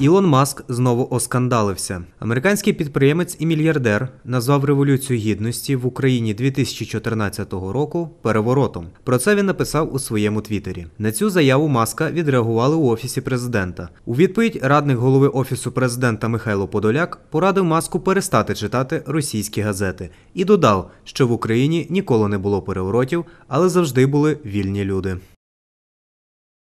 Ілон Маск знову оскандалився. Американський підприємець і мільярдер назвав революцію гідності в Україні 2014 року переворотом. Про це він написав у своєму твіттері. На цю заяву Маска відреагували у офісі президента. У відповідь радник голови офісу президента Михайло Подоляк порадив маску перестати читати російські газети і додав, що в Україні ніколи не було переворотів, але завжди були вільні люди.